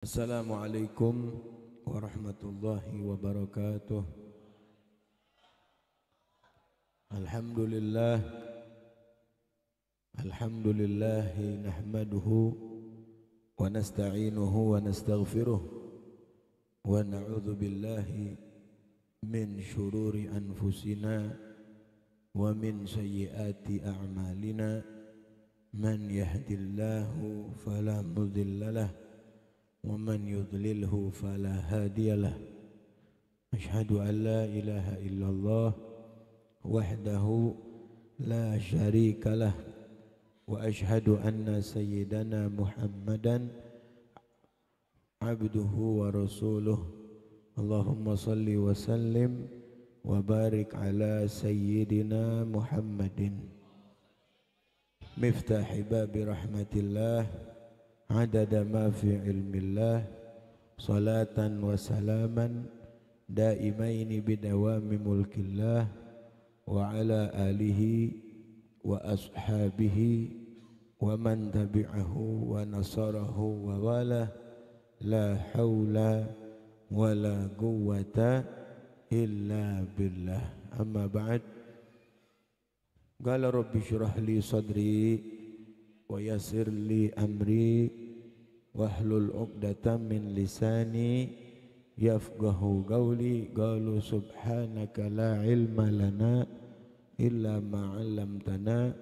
السلام عليكم ورحمة الله وبركاته الحمد لله الحمد لله نحمده ونستعينه ونستغفره ونعوذ بالله من شرور أنفسنا ومن سيئات أعمالنا من يهد الله فلا مضل له ومن يضلله فلا هادي له أشهد أن لا إله إلا الله وحده لا شريك له وأشهد أن سيدنا محمدا عبده ورسوله اللهم صل وسلم وبارك على سيدنا محمد مفتاح باب رحمة الله عدد ما في علم الله صلاة وسلاما دائمين بدوام ملك الله وعلى آله وأصحابه ومن تبعه ونصره وواله لا حول ولا قوة إلا بالله أما بعد قال رب اشرح لي صدري ويسر لي أمري واحلل عقدة من لساني يفقه قولي قالوا سبحانك لا علم لنا إلا ما علمتنا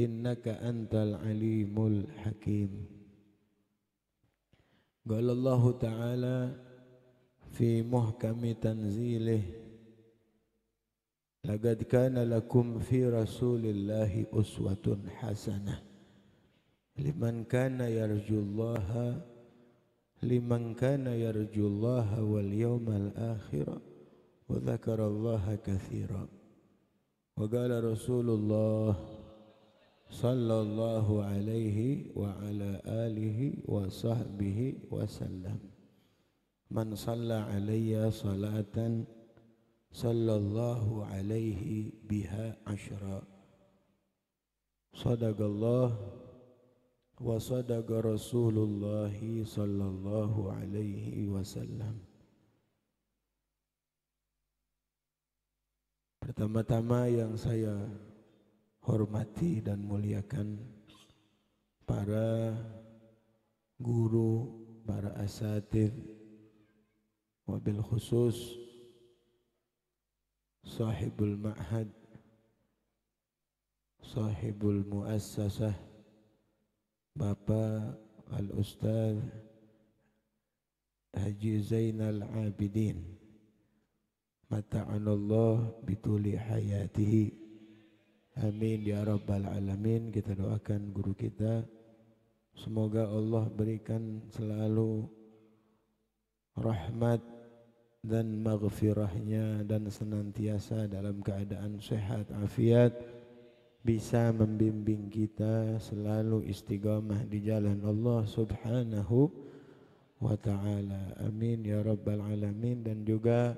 إنك أنت العليم الحكيم قال الله تعالى في محكم تنزيله لقد كان لكم في رسول الله أسوة حسنة liman kana yarjullaha liman kana yarjullaha wal yawmal akhir wa dzakarallaha katsira wa qala rasulullah sallallahu alaihi wa ala alihi wa sahbihi wa sallam man shalla alayya salatan sallallahu alaihi biha ashra sadaqallahu وصدق رسول الله صلى الله wasallam. Pertama-tama yang saya hormati dan muliakan para guru, para asatid, mobil khusus sahibul ma'had, sahibul muassasah, Bapak Al-Ustaz Haji Zainal Abidin Mata'anallah bituli hayatihi Amin ya Rabbal Alamin Kita doakan guru kita Semoga Allah berikan selalu Rahmat dan maghfirahnya Dan senantiasa dalam keadaan sehat afiat bisa membimbing kita selalu istiqamah di jalan Allah Subhanahu wa taala. Amin ya rabbal alamin dan juga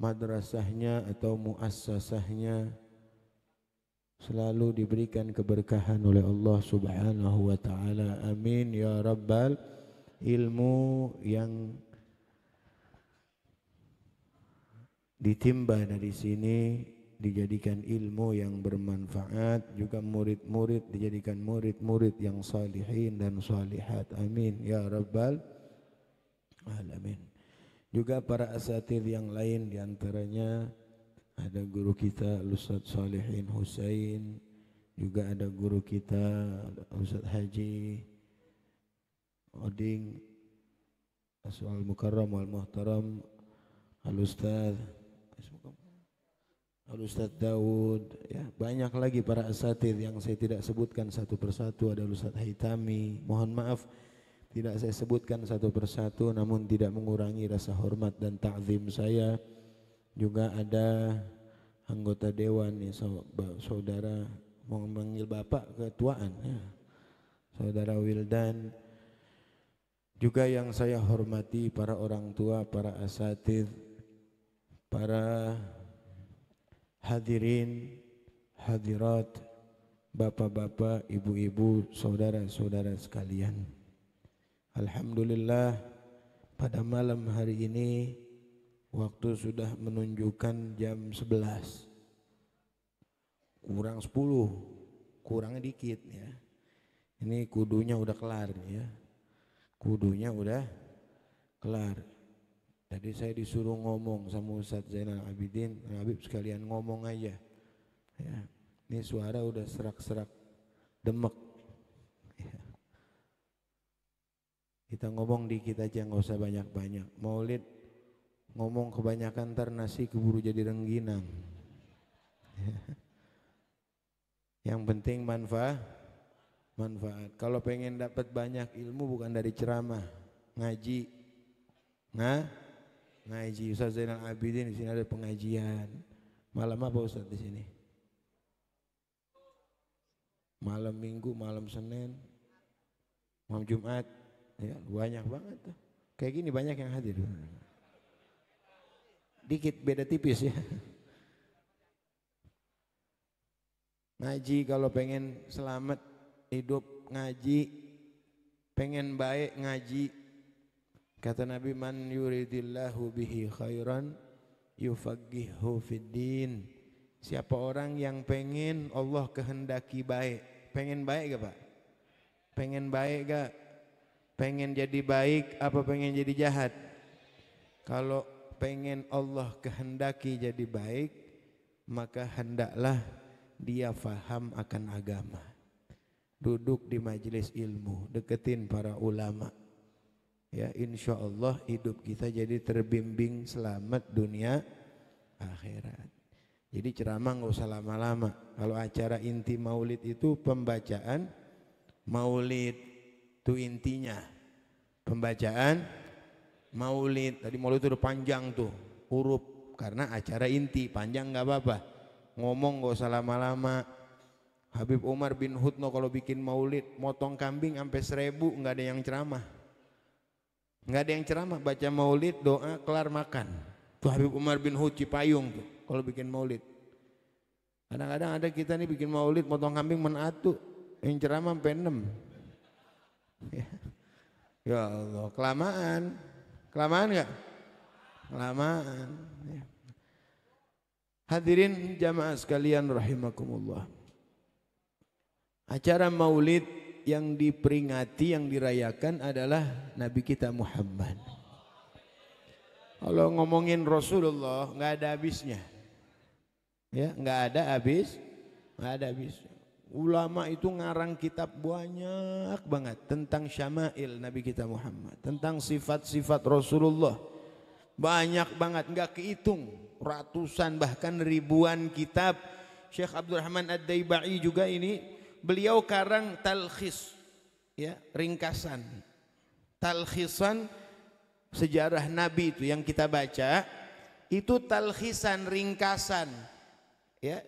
madrasahnya atau muassasahnya selalu diberikan keberkahan oleh Allah Subhanahu wa taala. Amin ya rabbal ilmu yang ditimba dari sini dijadikan ilmu yang bermanfaat juga murid-murid dijadikan murid-murid yang salihin dan salihat amin ya rabbal alamin juga para asatir yang lain diantaranya ada guru kita Ustaz Salihin Husain juga ada guru kita Ustaz Haji Oding Aswal Mukarram wal Muhtaram Al Ustaz Lalu Ustadz Daud, ya banyak lagi para asatid yang saya tidak sebutkan satu persatu ada Ustadz Haitami. Mohon maaf tidak saya sebutkan satu persatu namun tidak mengurangi rasa hormat dan ta'zim saya. Juga ada anggota dewan ya saudara mau memanggil Bapak ketuaan ya. Saudara Wildan juga yang saya hormati para orang tua, para asatid, para hadirin, hadirat, bapak-bapak, ibu-ibu, saudara-saudara sekalian. Alhamdulillah pada malam hari ini waktu sudah menunjukkan jam 11. Kurang 10, kurang dikit ya. Ini kudunya udah kelar ya. Kudunya udah kelar. Tadi saya disuruh ngomong sama Ustaz Zainal Abidin, Habib sekalian ngomong aja. Ya. Ini suara udah serak-serak demek. Ya. Kita ngomong dikit aja nggak usah banyak-banyak. Maulid ngomong kebanyakan ntar nasi keburu jadi rengginang. Ya. Yang penting manfaat. Manfaat. Kalau pengen dapat banyak ilmu bukan dari ceramah, ngaji. Nah, ngaji Ustaz Zainal Abidin di sini ada pengajian malam apa Ustaz di sini malam Minggu malam Senin malam Jumat ya banyak banget tuh kayak gini banyak yang hadir dikit beda tipis ya ngaji kalau pengen selamat hidup ngaji pengen baik ngaji Kata Nabi man yuridillahu bihi khairan yufaqihhu fiddin. Siapa orang yang pengen Allah kehendaki baik? Pengen baik gak Pak? Pengen baik gak? Pengen jadi baik apa pengen jadi jahat? Kalau pengen Allah kehendaki jadi baik, maka hendaklah dia faham akan agama. Duduk di majelis ilmu, deketin para ulama ya insya Allah hidup kita jadi terbimbing selamat dunia akhirat jadi ceramah nggak usah lama-lama kalau acara inti maulid itu pembacaan maulid itu intinya pembacaan maulid tadi maulid itu udah panjang tuh huruf karena acara inti panjang nggak apa-apa ngomong nggak usah lama-lama Habib Umar bin Hudno kalau bikin maulid motong kambing sampai seribu nggak ada yang ceramah nggak ada yang ceramah baca maulid doa kelar makan tuh Habib Umar bin huci payung tuh kalau bikin maulid kadang-kadang ada kita nih bikin maulid motong kambing menatu yang ceramah penem ya. ya Allah kelamaan kelamaan nggak kelamaan ya. hadirin jamaah sekalian rahimakumullah acara maulid yang diperingati, yang dirayakan adalah Nabi kita Muhammad. Kalau ngomongin Rasulullah nggak ada habisnya, ya nggak ada habis, nggak ada habis. Ulama itu ngarang kitab banyak banget tentang syama'il Nabi kita Muhammad, tentang sifat-sifat Rasulullah. Banyak banget, nggak kehitung, ratusan bahkan ribuan kitab. Syekh Abdul Rahman Ad-Daibai juga ini beliau karang talhis ya, ringkasan. talhisan sejarah Nabi itu yang kita baca itu talhisan ringkasan ya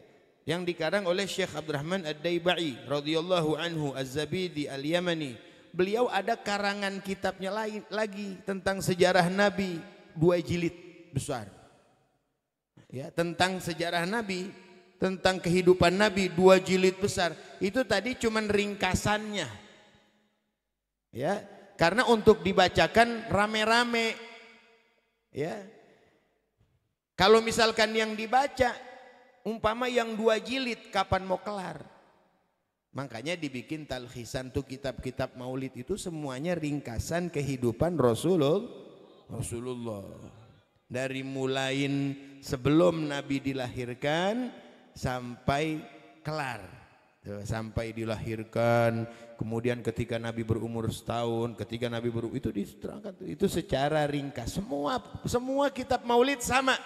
yang dikarang oleh Syekh Abdurrahman Ad-Daibai radhiyallahu anhu Az-Zabidi Al-Yamani. Beliau ada karangan kitabnya lain lagi tentang sejarah Nabi dua jilid besar. Ya, tentang sejarah Nabi tentang kehidupan Nabi dua jilid besar itu tadi cuman ringkasannya ya karena untuk dibacakan rame-rame ya kalau misalkan yang dibaca umpama yang dua jilid kapan mau kelar makanya dibikin talhisan tuh kitab-kitab maulid itu semuanya ringkasan kehidupan Rasulullah Rasulullah dari mulain sebelum Nabi dilahirkan sampai kelar ya, sampai dilahirkan kemudian ketika Nabi berumur setahun ketika Nabi berumur itu diterangkan itu secara ringkas semua semua kitab maulid sama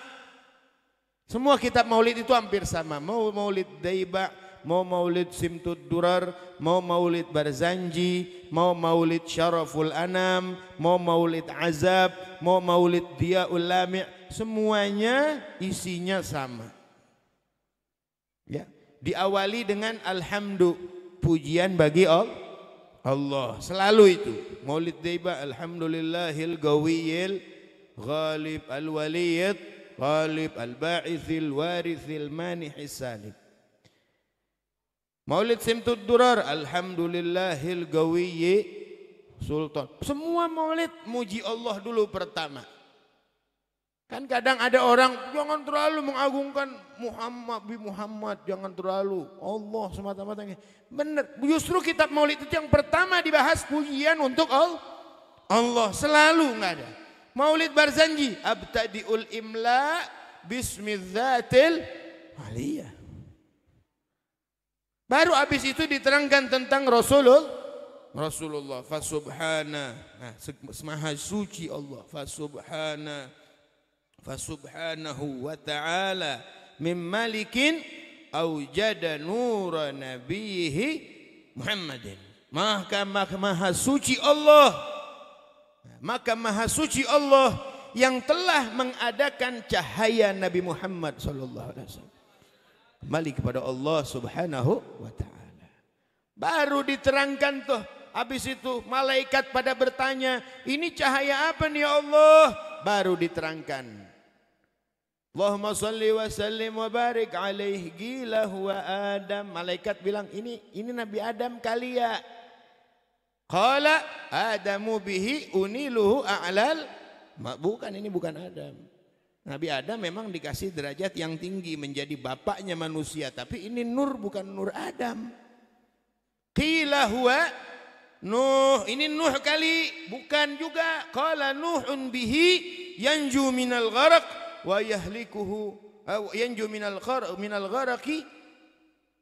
semua kitab maulid itu hampir sama mau maulid daiba mau maulid simtud durar mau maulid barzanji mau maulid syaraful anam mau maulid azab mau maulid dia lami' semuanya isinya sama diawali dengan alhamdu pujian bagi Allah selalu itu maulid deba alhamdulillahil gawiyil ghalib al waliyid ghalib al ba'ithil warithil manihis salib Maulid Simtud Durar Alhamdulillahil Gawiyyi Sultan Semua maulid muji Allah dulu pertama Kan kadang ada orang jangan terlalu mengagungkan Muhammad bi Muhammad, jangan terlalu Allah semata-mata. Benar, justru kitab Maulid itu yang pertama dibahas pujian untuk Allah. Allah selalu nggak ada. Maulid Barzanji, abtadiul imla bismidzatil aliyah. Baru habis itu diterangkan tentang Rasulullah Rasulullah fasubhana. Nah, semaha suci Allah subhana Fasubhanahu wa ta'ala min malikin aujada nura nabihi Muhammadin. Maka, maha suci Allah. Maka maha suci Allah yang telah mengadakan cahaya Nabi Muhammad sallallahu alaihi wasallam. Kembali kepada Allah Subhanahu wa taala. Baru diterangkan tuh Habis itu malaikat pada bertanya, ini cahaya apa nih ya Allah? Baru diterangkan Allahumma salli wa sallim wa barik alaih gila huwa Adam. Malaikat bilang ini ini Nabi Adam kali ya. Qala Adamu bihi uniluhu a'lal. Bukan ini bukan Adam. Nabi Adam memang dikasih derajat yang tinggi menjadi bapaknya manusia. Tapi ini nur bukan nur Adam. Qila huwa Nuh, ini Nuh kali, bukan juga. Qala Nuhun bihi yanju minal gharq wa yahlikuhu aw yanju minal ghar minal gharqi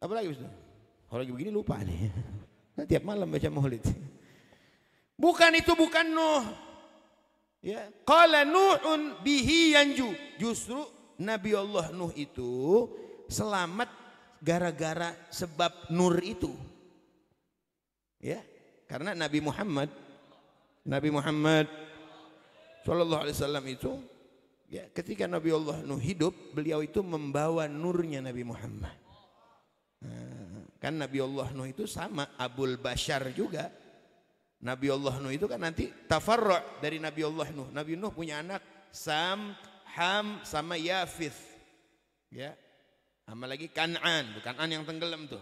apa lagi Ustaz? Kalau lagi begini lupa nih. Nah, tiap malam baca maulid. Bukan itu bukan Nuh. Ya, qala Nuhun bihi yanju. Justru Nabi Allah Nuh itu selamat gara-gara sebab nur itu. Ya, karena Nabi Muhammad Nabi Muhammad Shallallahu Alaihi Wasallam itu Ya, ketika Nabi Allah Nuh hidup, beliau itu membawa nurnya Nabi Muhammad. Nah, kan Nabi Allah Nuh itu sama Abul Bashar juga. Nabi Allah Nuh itu kan nanti tafarra dari Nabi Allah Nuh. Nabi Nuh punya anak Sam, Ham sama Yafith. Ya. Sama lagi Kan'an, bukan An yang tenggelam tuh.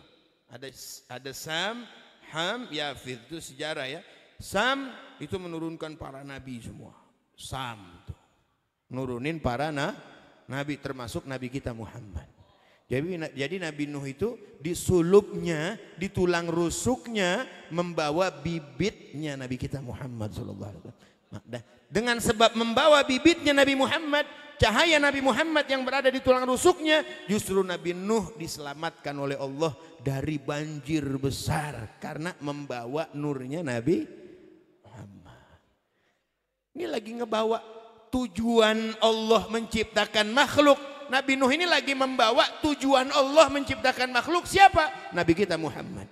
Ada ada Sam, Ham, Yafith itu sejarah ya. Sam itu menurunkan para nabi semua. Sam tuh nurunin para na, nabi termasuk nabi kita Muhammad. Jadi, jadi Nabi Nuh itu di sulupnya, di tulang rusuknya membawa bibitnya Nabi kita Muhammad sallallahu alaihi wasallam. Nah, dengan sebab membawa bibitnya Nabi Muhammad, cahaya Nabi Muhammad yang berada di tulang rusuknya, justru Nabi Nuh diselamatkan oleh Allah dari banjir besar karena membawa nurnya Nabi Muhammad. Ini lagi ngebawa tujuan Allah menciptakan makhluk. Nabi Nuh ini lagi membawa tujuan Allah menciptakan makhluk siapa? Nabi kita Muhammad.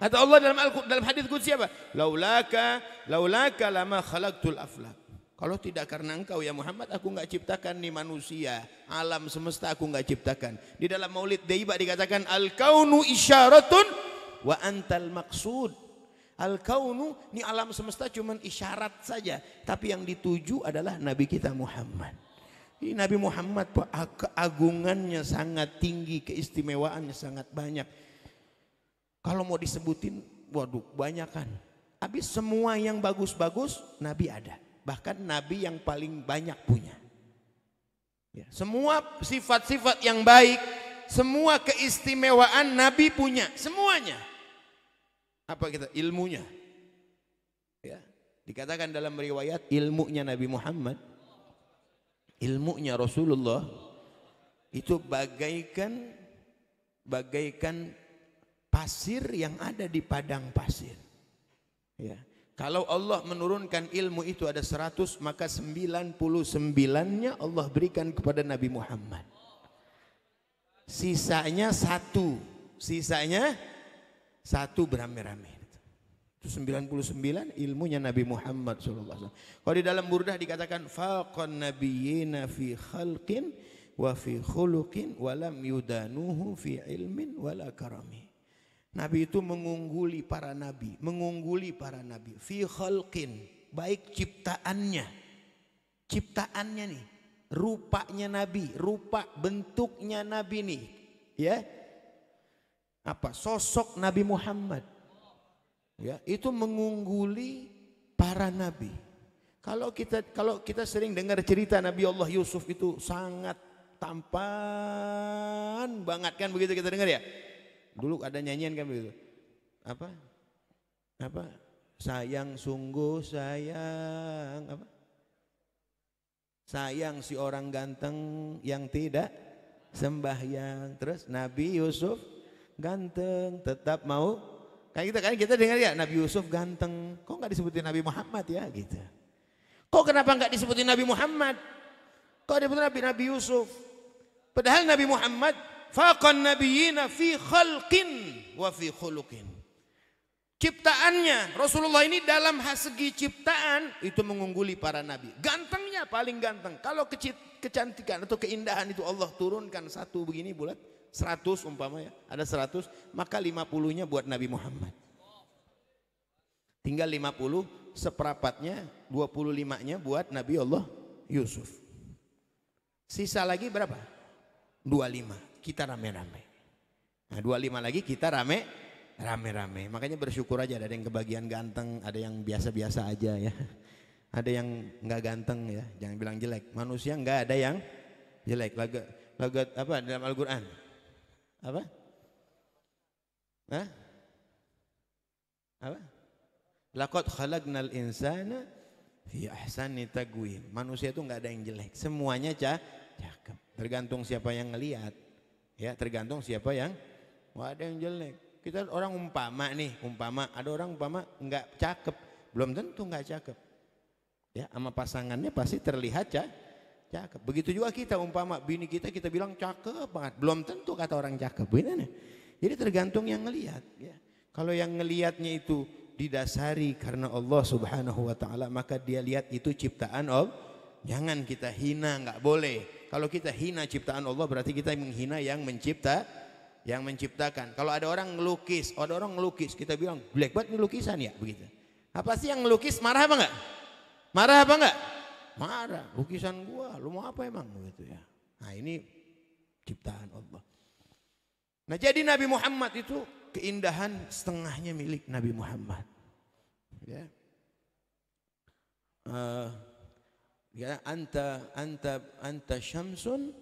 Kata Allah dalam Al dalam hadis qudsi apa? Laulaka laulaka lama khalaqtul aflak. Kalau tidak karena engkau ya Muhammad aku enggak ciptakan nih manusia, alam semesta aku enggak ciptakan. Di dalam Maulid Daiba dikatakan al kaunu isyaratun wa antal maqsud. Al kaunu ni alam semesta cuma isyarat saja, tapi yang dituju adalah nabi kita Muhammad. Ini Nabi Muhammad keagungannya sangat tinggi, keistimewaannya sangat banyak. Kalau mau disebutin, waduh banyak kan. Habis semua yang bagus-bagus Nabi ada. Bahkan Nabi yang paling banyak punya. Ya, semua sifat-sifat yang baik, semua keistimewaan Nabi punya, semuanya. Apa kita? Ilmunya. Ya. Dikatakan dalam riwayat ilmunya Nabi Muhammad, ilmunya Rasulullah itu bagaikan bagaikan pasir yang ada di padang pasir. Ya. Kalau Allah menurunkan ilmu itu ada 100 maka puluh sembilannya Allah berikan kepada Nabi Muhammad. Sisanya satu, sisanya satu beramai-ramai. Itu 99 ilmunya Nabi Muhammad SAW. Kalau di dalam burdah dikatakan faqan nabiyina fi khalqin wa fi khuluqin wa lam yudanuhu fi ilmin wala karami. Nabi itu mengungguli para nabi, mengungguli para nabi fi khalqin, baik ciptaannya. Ciptaannya nih, rupanya nabi, rupa bentuknya nabi nih, ya apa sosok Nabi Muhammad ya itu mengungguli para nabi. Kalau kita kalau kita sering dengar cerita Nabi Allah Yusuf itu sangat tampan banget kan begitu kita dengar ya. Dulu ada nyanyian kan begitu. Apa? Apa? Sayang sungguh sayang apa? Sayang si orang ganteng yang tidak sembahyang. Terus Nabi Yusuf ganteng, tetap mau. Kayak kita gitu kan kita dengar ya Nabi Yusuf ganteng, kok nggak disebutin Nabi Muhammad ya gitu. Kok kenapa nggak disebutin Nabi Muhammad? Kok disebutin Nabi Nabi Yusuf? Padahal Nabi Muhammad faqan nabiyina fi khalqin wa fi khuluqin. Ciptaannya Rasulullah ini dalam segi ciptaan itu mengungguli para nabi. Gantengnya paling ganteng. Kalau kecantikan atau keindahan itu Allah turunkan satu begini bulat, 100 umpamanya, ada 100, maka 50-nya buat Nabi Muhammad. Tinggal 50, seperapatnya 25-nya buat Nabi Allah Yusuf. Sisa lagi berapa? 25. Kita rame-rame. Nah, 25 lagi kita rame rame-rame. Makanya bersyukur aja ada yang kebagian ganteng, ada yang biasa-biasa aja ya. Ada yang nggak ganteng ya, jangan bilang jelek. Manusia nggak ada yang jelek. lagu lagu apa dalam Al-Qur'an? Apa? Hah? Apa? Laqad khalaqnal insana fi ahsani taqwim. Manusia itu nggak ada yang jelek, semuanya cah cakep. Tergantung siapa yang ngelihat. Ya, tergantung siapa yang wah ada yang jelek. Kita orang umpama nih, umpama ada orang umpama nggak cakep, belum tentu nggak cakep. Ya, sama pasangannya pasti terlihat cah cakep. Begitu juga kita umpama bini kita kita bilang cakep banget, belum tentu kata orang cakep. Benar Jadi tergantung yang ngelihat. Ya. Kalau yang ngelihatnya itu didasari karena Allah Subhanahu Wa Taala maka dia lihat itu ciptaan Allah. Jangan kita hina, nggak boleh. Kalau kita hina ciptaan Allah berarti kita menghina yang mencipta, yang menciptakan. Kalau ada orang ngelukis, ada orang ngelukis, kita bilang black banget lukisan ya begitu. Apa nah, sih yang ngelukis marah apa enggak? Marah apa enggak? marah lukisan gua, lu mau apa emang gitu ya. Nah ini ciptaan Allah. Nah jadi Nabi Muhammad itu keindahan setengahnya milik Nabi Muhammad. Ya. Uh, ya anta anta anta syamsun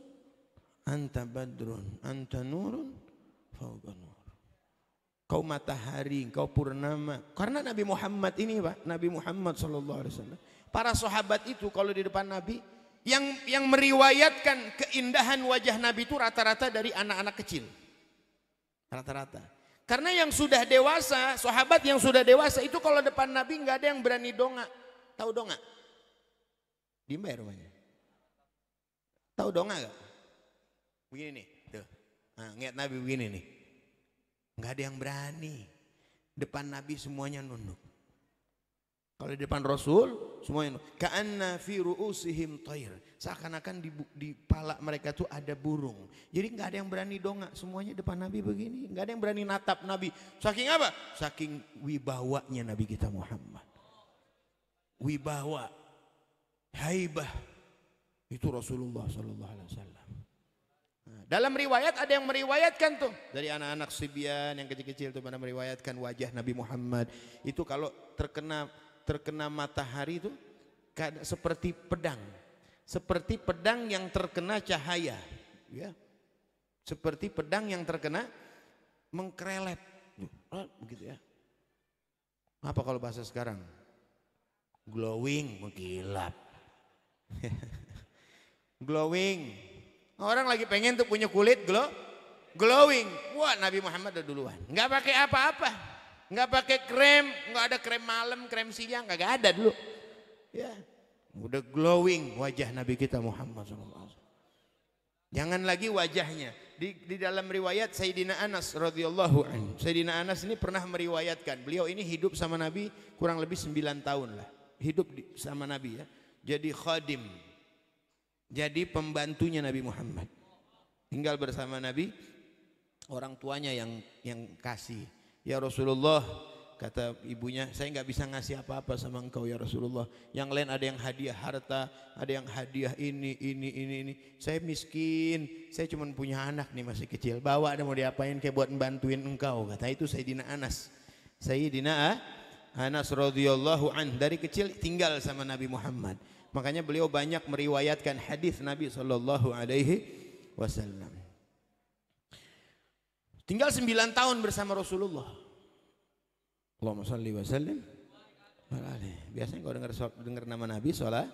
anta badrun anta nurun fawqa Kau matahari, kau purnama. Karena Nabi Muhammad ini Pak, Nabi Muhammad Shallallahu Alaihi Wasallam. Para sahabat itu kalau di depan Nabi, yang yang meriwayatkan keindahan wajah Nabi itu rata-rata dari anak-anak kecil. Rata-rata. Karena yang sudah dewasa, sahabat yang sudah dewasa itu kalau depan Nabi nggak ada yang berani dongak. Tahu dongak? Di mana rumahnya. Tahu dongak gak? Begini nih, tuh. Nah, ngeliat Nabi begini nih. Enggak ada yang berani depan Nabi semuanya nunduk kalau di depan Rasul semuanya nunduk ka'anna fi ru'usihim thair seakan-akan di, di pala mereka tuh ada burung jadi enggak ada yang berani dongak semuanya depan Nabi begini Enggak ada yang berani natap Nabi saking apa saking wibawanya Nabi kita Muhammad wibawa haibah itu Rasulullah Sallallahu Alaihi Wasallam dalam riwayat ada yang meriwayatkan tuh dari anak-anak Sibian yang kecil-kecil tuh pada meriwayatkan wajah Nabi Muhammad. Itu kalau terkena terkena matahari itu seperti pedang. Seperti pedang yang terkena cahaya, ya. Seperti pedang yang terkena mengkrelet. Ah, begitu ya. Apa kalau bahasa sekarang? Glowing, mengkilap. Glowing, Orang lagi pengen tuh punya kulit glow, glowing. Wah Nabi Muhammad udah duluan. Nggak pakai apa-apa. Nggak pakai krem. Nggak ada krem malam, krem siang. Nggak ada dulu. Ya. Udah glowing wajah Nabi kita Muhammad SAW. Jangan lagi wajahnya. Di, di dalam riwayat Sayyidina Anas radhiyallahu anhu. Sayyidina Anas ini pernah meriwayatkan. Beliau ini hidup sama Nabi kurang lebih sembilan tahun lah. Hidup di, sama Nabi ya. Jadi khadim jadi pembantunya Nabi Muhammad. Tinggal bersama Nabi, orang tuanya yang yang kasih. Ya Rasulullah, kata ibunya, saya nggak bisa ngasih apa-apa sama engkau ya Rasulullah. Yang lain ada yang hadiah harta, ada yang hadiah ini, ini, ini, ini. Saya miskin, saya cuma punya anak nih masih kecil. Bawa ada mau diapain kayak buat bantuin engkau. Kata itu saya Dina Anas. saya Dina ah, Anas radhiyallahu an dari kecil tinggal sama Nabi Muhammad. Makanya beliau banyak meriwayatkan hadis Nabi sallallahu Alaihi Wasallam. Tinggal 9 tahun bersama Rasulullah. Allahumma salli wa sallim. Biasanya kalau dengar dengar nama Nabi sholat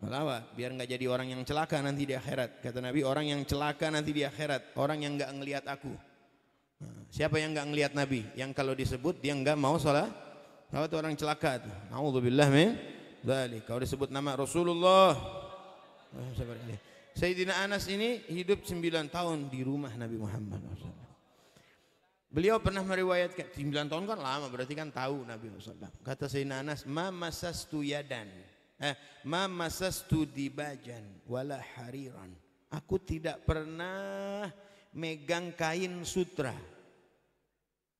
malawat biar nggak jadi orang yang celaka nanti di akhirat. Kata Nabi orang yang celaka nanti di akhirat orang yang nggak ngelihat aku. Nah, siapa yang nggak ngelihat Nabi? Yang kalau disebut dia nggak mau sholat, kalau itu orang celaka. Alhamdulillah, men dzalik. kau disebut nama Rasulullah Sayyidina Anas ini hidup sembilan tahun di rumah Nabi Muhammad Beliau pernah meriwayatkan sembilan tahun kan lama berarti kan tahu Nabi Muhammad. Kata Sayyidina Anas, Mama masastu yadan, eh, ma masastu dibajan wala hariran." Aku tidak pernah megang kain sutra.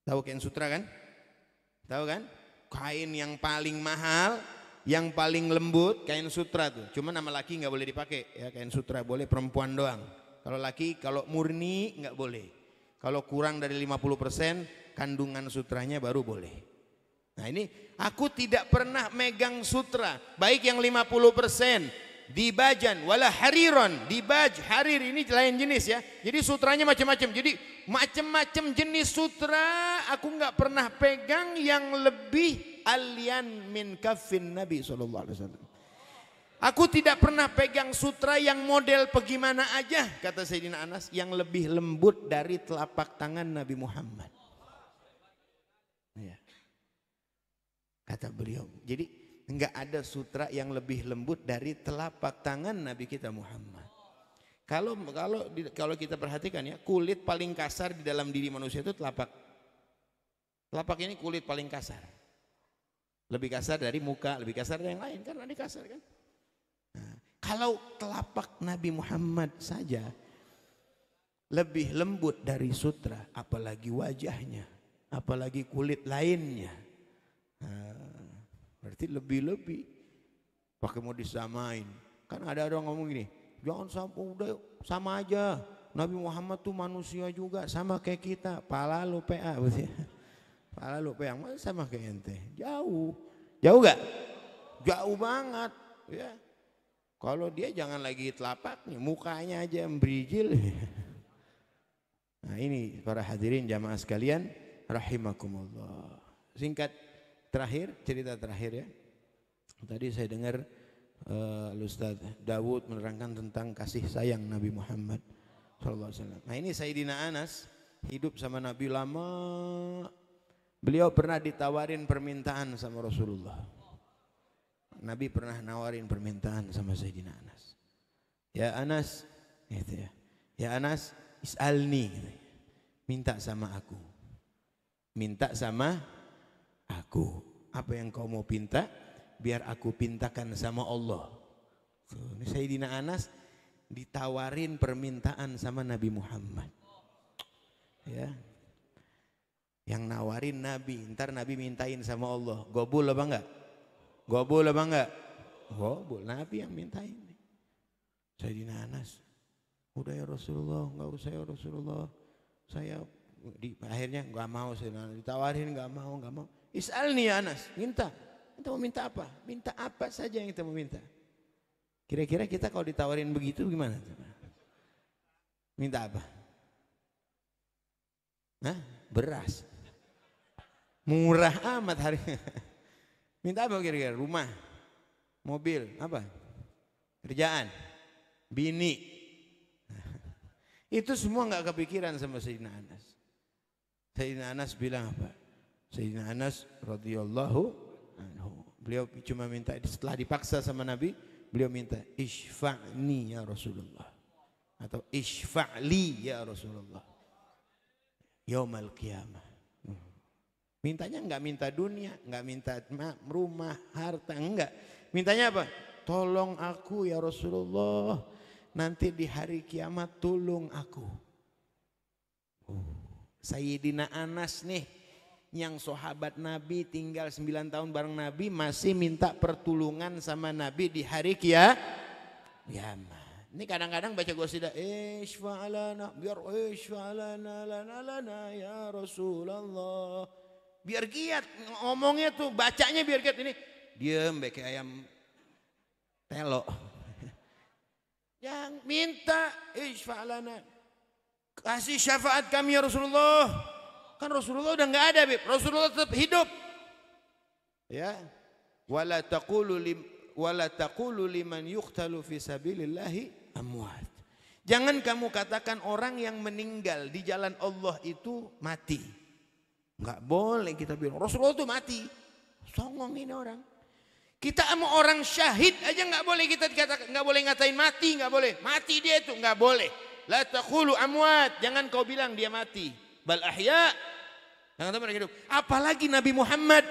Tahu kain sutra kan? Tahu kan? Kain yang paling mahal yang paling lembut kain sutra tuh. Cuma nama laki nggak boleh dipakai ya kain sutra boleh perempuan doang. Kalau laki kalau murni nggak boleh. Kalau kurang dari 50% kandungan sutranya baru boleh. Nah ini aku tidak pernah megang sutra baik yang 50% di bajan wala hariron di baj harir ini lain jenis ya. Jadi sutranya macam-macam. Jadi macam-macam jenis sutra aku nggak pernah pegang yang lebih Alian min kafin Nabi sallallahu alaihi wasallam. Aku tidak pernah pegang sutra yang model bagaimana aja kata Sayyidina Anas yang lebih lembut dari telapak tangan Nabi Muhammad. Iya. Kata beliau. Jadi enggak ada sutra yang lebih lembut dari telapak tangan Nabi kita Muhammad. Kalau kalau kalau kita perhatikan ya kulit paling kasar di dalam diri manusia itu telapak. Telapak ini kulit paling kasar. Lebih kasar dari muka, lebih kasar dari yang lain karena dia kasar kan. Nah, kalau telapak Nabi Muhammad saja lebih lembut dari sutra, apalagi wajahnya, apalagi kulit lainnya. Nah, berarti lebih-lebih. Pakai mau disamain. Kan ada orang ngomong gini, jangan sama, udah sama aja. Nabi Muhammad tuh manusia juga, sama kayak kita. Pala lu PA. Berarti. Pala lu peyang mana sama kayak ente. Jauh. Jauh gak? Jauh banget. Ya. Kalau dia jangan lagi telapaknya, mukanya aja yang berijil. Nah ini para hadirin jamaah sekalian, rahimakumullah. Singkat terakhir, cerita terakhir ya. Tadi saya dengar uh, Ustaz Dawud menerangkan tentang kasih sayang Nabi Muhammad SAW. Nah ini Sayyidina Anas hidup sama Nabi lama Beliau pernah ditawarin permintaan sama Rasulullah. Nabi pernah nawarin permintaan sama Sayyidina Anas. Ya Anas, gitu ya. Ya Anas, is'alni. Gitu ya. Minta sama aku. Minta sama aku. Apa yang kau mau pinta? Biar aku pintakan sama Allah. Ini Sayyidina Anas ditawarin permintaan sama Nabi Muhammad. Ya, yang nawarin Nabi, ntar Nabi mintain sama Allah. Gobul apa enggak? Gobul apa enggak? Gobul, Nabi yang mintain. saya Sayyidina Anas, udah ya Rasulullah, enggak usah ya Rasulullah. Saya di, akhirnya enggak mau saya ditawarin enggak mau, enggak mau. Isal nih ya Anas, minta. Kita mau minta apa? Minta apa saja yang kita mau minta. Kira-kira kita kalau ditawarin begitu gimana? Minta apa? Nah, Beras. Murah amat hari. Minta apa kira-kira? Rumah, mobil, apa? Kerjaan, bini. Itu semua nggak kepikiran sama Sayyidina Anas. Sayyidina Anas bilang apa? Sayyidina Anas radhiyallahu anhu. Beliau cuma minta setelah dipaksa sama Nabi, beliau minta isfa'ni ya Rasulullah atau isfa'li ya Rasulullah. Yaumal qiyamah. Mintanya enggak minta dunia, enggak minta rumah, harta, enggak. Mintanya apa? Tolong aku ya Rasulullah. Nanti di hari kiamat tolong aku. Oh. Sayyidina Anas nih yang sahabat Nabi tinggal 9 tahun bareng Nabi masih minta pertolongan sama Nabi di hari kia. kiamat. Ini kadang-kadang baca gosida, "Isfa'alana biar isfa'alana lana lana ya Rasulullah." Biar giat ngomongnya tuh, bacanya biar giat ini. Diem baik kayak ayam telo. Yang minta isfa'lana. Kasih syafaat kami ya Rasulullah. Kan Rasulullah udah nggak ada, Bib. Rasulullah tetap hidup. Ya. Wala taqulu wala taqulu liman yuqtalu fi sabilillahi amwat. Jangan kamu katakan orang yang meninggal di jalan Allah itu mati. Nggak boleh kita bilang Rasulullah itu mati. Songong ini orang. Kita sama orang syahid aja nggak boleh kita dikatakan nggak boleh ngatain mati, nggak boleh. Mati dia itu nggak boleh. La taqulu amwat, jangan kau bilang dia mati. Bal ahya. Jangan mereka hidup. Apalagi Nabi Muhammad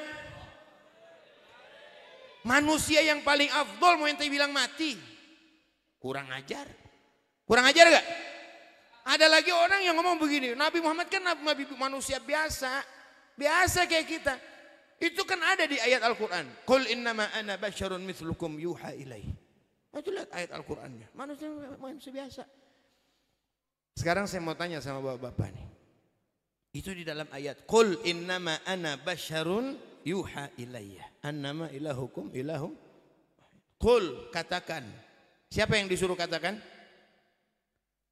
Manusia yang paling afdol mau ente bilang mati. Kurang ajar. Kurang ajar gak? Ada lagi orang yang ngomong begini, Nabi Muhammad kan nabi manusia biasa. Biasa kayak kita. Itu kan ada di ayat Al-Quran. Qul innama ana basyarun mislukum yuha ilaih. Nah, itu lihat ayat Al-Qurannya. Manusia, manusia biasa. Sekarang saya mau tanya sama bapak-bapak nih. Itu di dalam ayat. Qul innama ana basyarun yuha ilayya. Annama ilahukum ilahum. Qul katakan. Siapa yang disuruh katakan?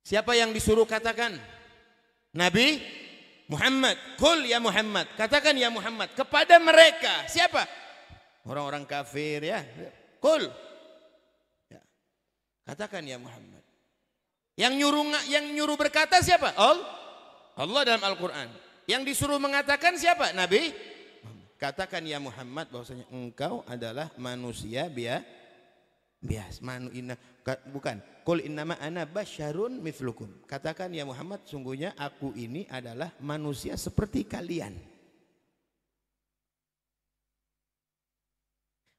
Siapa yang disuruh katakan? Nabi Muhammad, kul ya Muhammad, katakan ya Muhammad kepada mereka. Siapa? Orang-orang kafir ya. Kul. Ya. Katakan ya Muhammad. Yang nyuruh yang nyuruh berkata siapa? All. Allah dalam Al-Qur'an. Yang disuruh mengatakan siapa? Nabi. Katakan ya Muhammad bahwasanya engkau adalah manusia biasa bias manu inna bukan kul innama ana basyarun mithlukum katakan ya Muhammad sungguhnya aku ini adalah manusia seperti kalian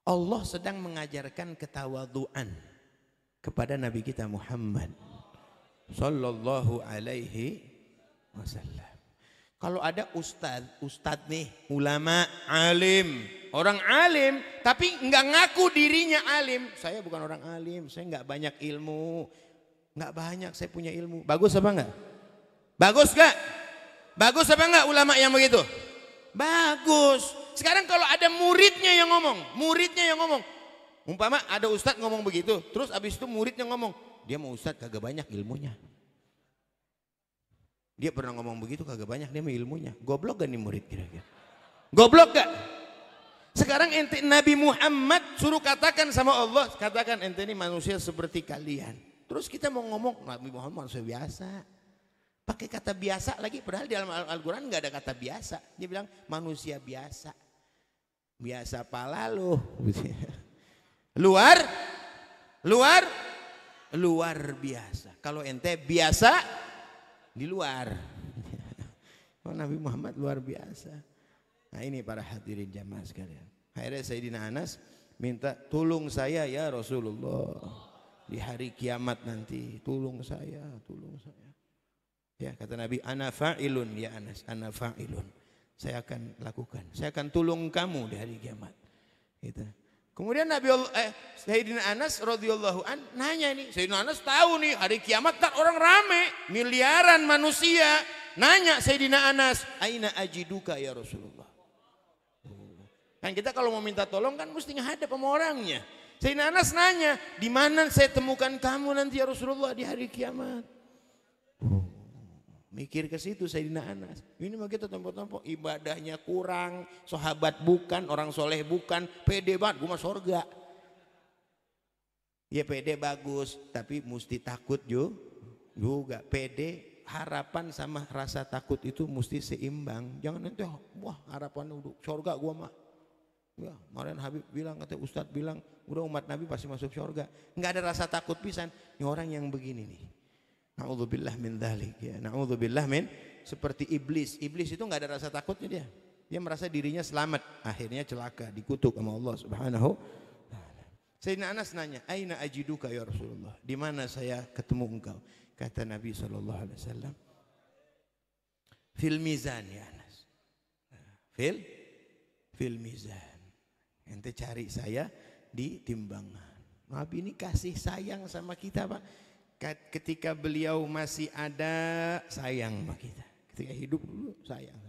Allah sedang mengajarkan ketawaduan kepada Nabi kita Muhammad sallallahu alaihi wasallam kalau ada ustad, ustad nih, ulama, alim, orang alim, tapi nggak ngaku dirinya alim. Saya bukan orang alim, saya nggak banyak ilmu, nggak banyak saya punya ilmu. Bagus apa enggak? Bagus enggak? Bagus apa enggak ulama yang begitu? Bagus. Sekarang kalau ada muridnya yang ngomong, muridnya yang ngomong, umpama ada ustad ngomong begitu, terus abis itu muridnya ngomong, dia mau ustad kagak banyak ilmunya. Dia pernah ngomong begitu kagak banyak dia mah ilmunya. Goblok gak nih murid kira-kira? Goblok gak? Sekarang ente Nabi Muhammad suruh katakan sama Allah, katakan ente ini manusia seperti kalian. Terus kita mau ngomong Nabi Muhammad manusia biasa. Pakai kata biasa lagi padahal di dalam Al-Qur'an enggak ada kata biasa. Dia bilang manusia biasa. Biasa pala lu. Luar luar luar biasa. Kalau ente biasa di luar. Oh, Nabi Muhammad luar biasa. Nah ini para hadirin jamaah sekalian. Akhirnya Sayyidina Anas minta tolong saya ya Rasulullah. Di hari kiamat nanti tolong saya, tolong saya. Ya kata Nabi ana fa'ilun ya Anas, ana fa'ilun. Saya akan lakukan. Saya akan tolong kamu di hari kiamat. Gitu. Kemudian Nabi Allah, eh, Sayyidina Anas radhiyallahu an nanya nih, Sayyidina Anas tahu nih hari kiamat tak kan orang rame, miliaran manusia. Nanya Sayyidina Anas, "Aina ajiduka ya Rasulullah?" Kan kita kalau mau minta tolong kan mesti ngadep sama orangnya. Sayyidina Anas nanya, "Di mana saya temukan kamu nanti ya Rasulullah di hari kiamat?" Mikir ke situ Sayyidina Anas. Ini mah kita tempat tempat ibadahnya kurang, sahabat bukan, orang soleh bukan, pd banget gue mah sorga. Ya pd bagus, tapi mesti takut juga. Juga pd harapan sama rasa takut itu mesti seimbang. Jangan nanti wah harapan udah sorga gue mah. Ya, kemarin Habib bilang, kata Ustadz bilang, udah umat Nabi pasti masuk surga. Nggak ada rasa takut pisan. Ini orang yang begini nih Naudzubillah min dzalik ya. Naudzubillah min seperti iblis. Iblis itu nggak ada rasa takutnya dia. Dia merasa dirinya selamat. Akhirnya celaka, dikutuk sama Allah Subhanahu Sayyidina Anas nanya, "Aina ajiduka ya Rasulullah? Di mana saya ketemu engkau?" Kata Nabi sallallahu alaihi wasallam, "Fil mizan ya Anas." Fil fil mizan. Ente cari saya di timbangan. Nabi ini kasih sayang sama kita, Pak ketika beliau masih ada sayang sama kita ketika hidup dulu sayang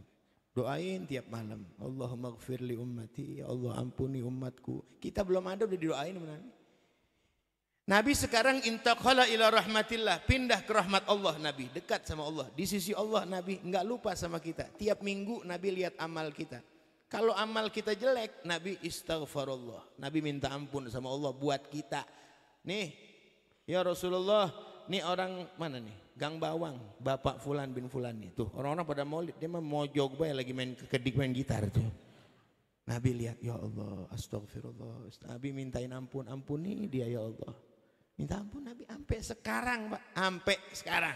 doain tiap malam Allahumma gfirli ummati ya Allah ampuni umatku kita belum ada udah didoain sama Nabi Nabi sekarang intakhala ila rahmatillah pindah ke rahmat Allah Nabi dekat sama Allah di sisi Allah Nabi nggak lupa sama kita tiap minggu Nabi lihat amal kita kalau amal kita jelek Nabi istighfarullah Nabi minta ampun sama Allah buat kita nih Ya Rasulullah, nih orang mana nih? Gang Bawang, Bapak Fulan bin Fulan nih. Tuh, orang-orang pada maulid, dia mah mojok bae lagi main kedik main gitar tuh. Nabi lihat, ya Allah, astagfirullah. Nabi mintain ampun, ampuni dia ya Allah. Minta ampun Nabi ampe sekarang, Pak. Ampe sekarang.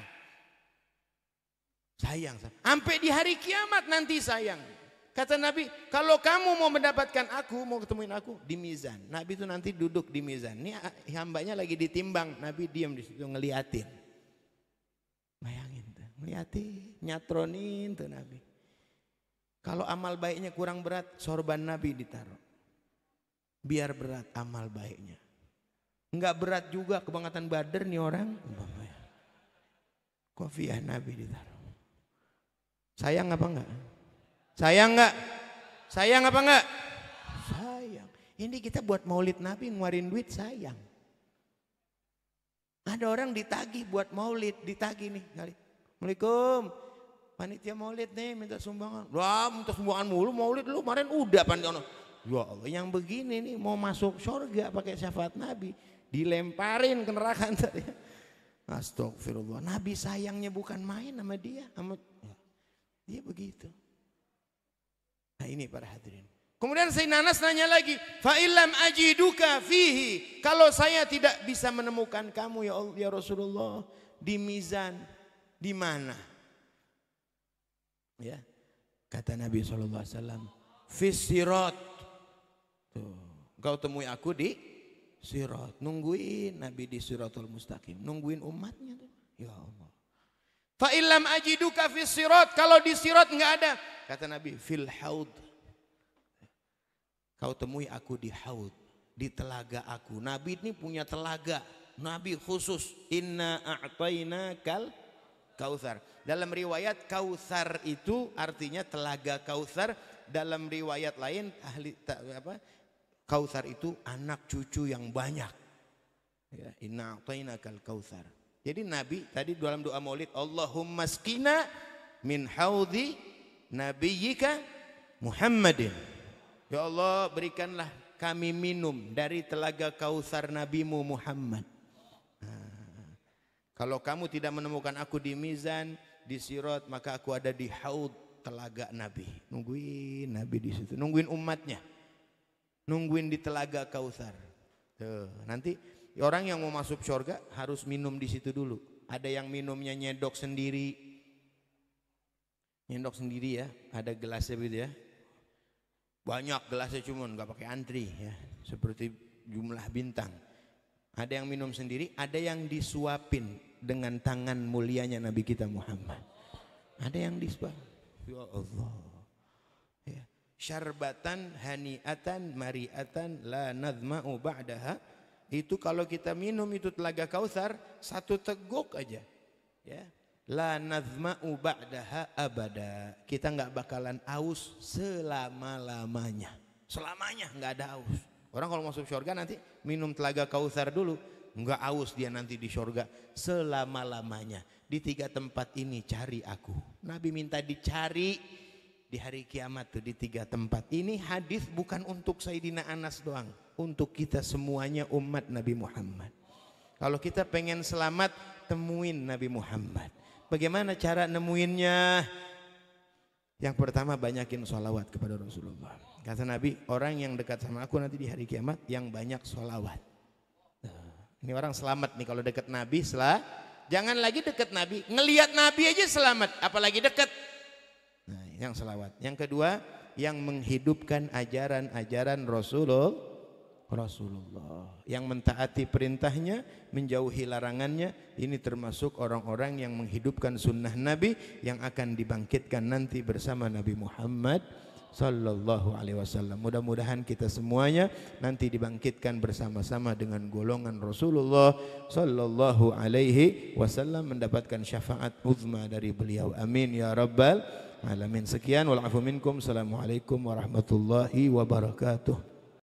Sayang, sampai di hari kiamat nanti sayang. Kata Nabi, kalau kamu mau mendapatkan aku, mau ketemuin aku di mizan. Nabi itu nanti duduk di mizan. Ini ah, hambanya lagi ditimbang. Nabi diam di situ ngeliatin. Bayangin tuh, ngeliatin, nyatronin tuh Nabi. Kalau amal baiknya kurang berat, sorban Nabi ditaruh. Biar berat amal baiknya. Enggak berat juga kebangatan badar nih orang. Kofiah Nabi ditaruh. Sayang apa enggak? Sayang nggak? Sayang apa nggak? Sayang. Ini kita buat maulid Nabi nguarin duit sayang. Ada orang ditagi buat maulid, ditagi nih kali. Assalamualaikum. Panitia maulid nih minta sumbangan. Wah, minta sumbangan mulu maulid lu kemarin udah panitia. Ya Allah, yang begini nih mau masuk surga pakai syafaat Nabi, dilemparin ke neraka ya. Astagfirullah. Nabi sayangnya bukan main sama dia, sama ya, dia begitu. Nah ini para hadirin. Kemudian saya nanas nanya lagi, fa'ilam aji duka fihi. Kalau saya tidak bisa menemukan kamu ya Allah, ya Rasulullah di mizan di mana? Ya. Kata Nabi saw alaihi wasallam, Tuh, kau temui aku di sirat. Nungguin Nabi di siratul mustaqim, nungguin umatnya. Ya Allah. Fa'ilam ajiduka fi sirat. Kalau di sirat nggak ada. Kata Nabi, fil haud. Kau temui aku di haud. Di telaga aku. Nabi ini punya telaga. Nabi khusus. Inna a'tayna kal kausar Dalam riwayat kausar itu artinya telaga kausar Dalam riwayat lain ahli tak apa kausar itu anak cucu yang banyak. Ya, inna a'tayna kal kausar jadi Nabi tadi dalam doa maulid Allahumma skina min haudhi nabiyyika Muhammadin. Ya Allah berikanlah kami minum dari telaga kausar nabimu Muhammad. Ah. kalau kamu tidak menemukan aku di mizan, di sirat, maka aku ada di haud telaga nabi. Nungguin nabi di situ, nungguin umatnya. Nungguin di telaga kausar. Tuh, nanti orang yang mau masuk surga harus minum di situ dulu. Ada yang minumnya nyedok sendiri. Nyedok sendiri ya, ada gelasnya begitu ya. Banyak gelasnya cuman nggak pakai antri ya, seperti jumlah bintang. Ada yang minum sendiri, ada yang disuapin dengan tangan mulianya Nabi kita Muhammad. Ada yang disuap. Ya Allah. Ya. Syarbatan haniatan mariatan la nadma'u ba'daha itu kalau kita minum itu telaga kausar satu teguk aja. Ya. La nazma'u ba'daha abada. Kita nggak bakalan aus selama-lamanya. Selamanya nggak ada aus. Orang kalau masuk syurga nanti minum telaga kausar dulu, nggak aus dia nanti di syurga selama-lamanya. Di tiga tempat ini cari aku. Nabi minta dicari di hari kiamat tuh di tiga tempat. Ini hadis bukan untuk Sayyidina Anas doang, untuk kita semuanya umat Nabi Muhammad. Kalau kita pengen selamat, temuin Nabi Muhammad. Bagaimana cara nemuinnya? Yang pertama banyakin sholawat kepada Rasulullah. Kata Nabi, orang yang dekat sama aku nanti di hari kiamat yang banyak sholawat. Nah, ini orang selamat nih kalau dekat Nabi, selah. Jangan lagi dekat Nabi, ngeliat Nabi aja selamat, apalagi dekat yang selawat. Yang kedua, yang menghidupkan ajaran-ajaran Rasulullah Rasulullah. Yang mentaati perintahnya, menjauhi larangannya, ini termasuk orang-orang yang menghidupkan sunnah Nabi yang akan dibangkitkan nanti bersama Nabi Muhammad sallallahu alaihi wasallam. Mudah-mudahan kita semuanya nanti dibangkitkan bersama-sama dengan golongan Rasulullah sallallahu alaihi wasallam mendapatkan syafaat uzma dari beliau. Amin ya rabbal alamin. Sekian wal afu minkum. Assalamualaikum warahmatullahi wabarakatuh.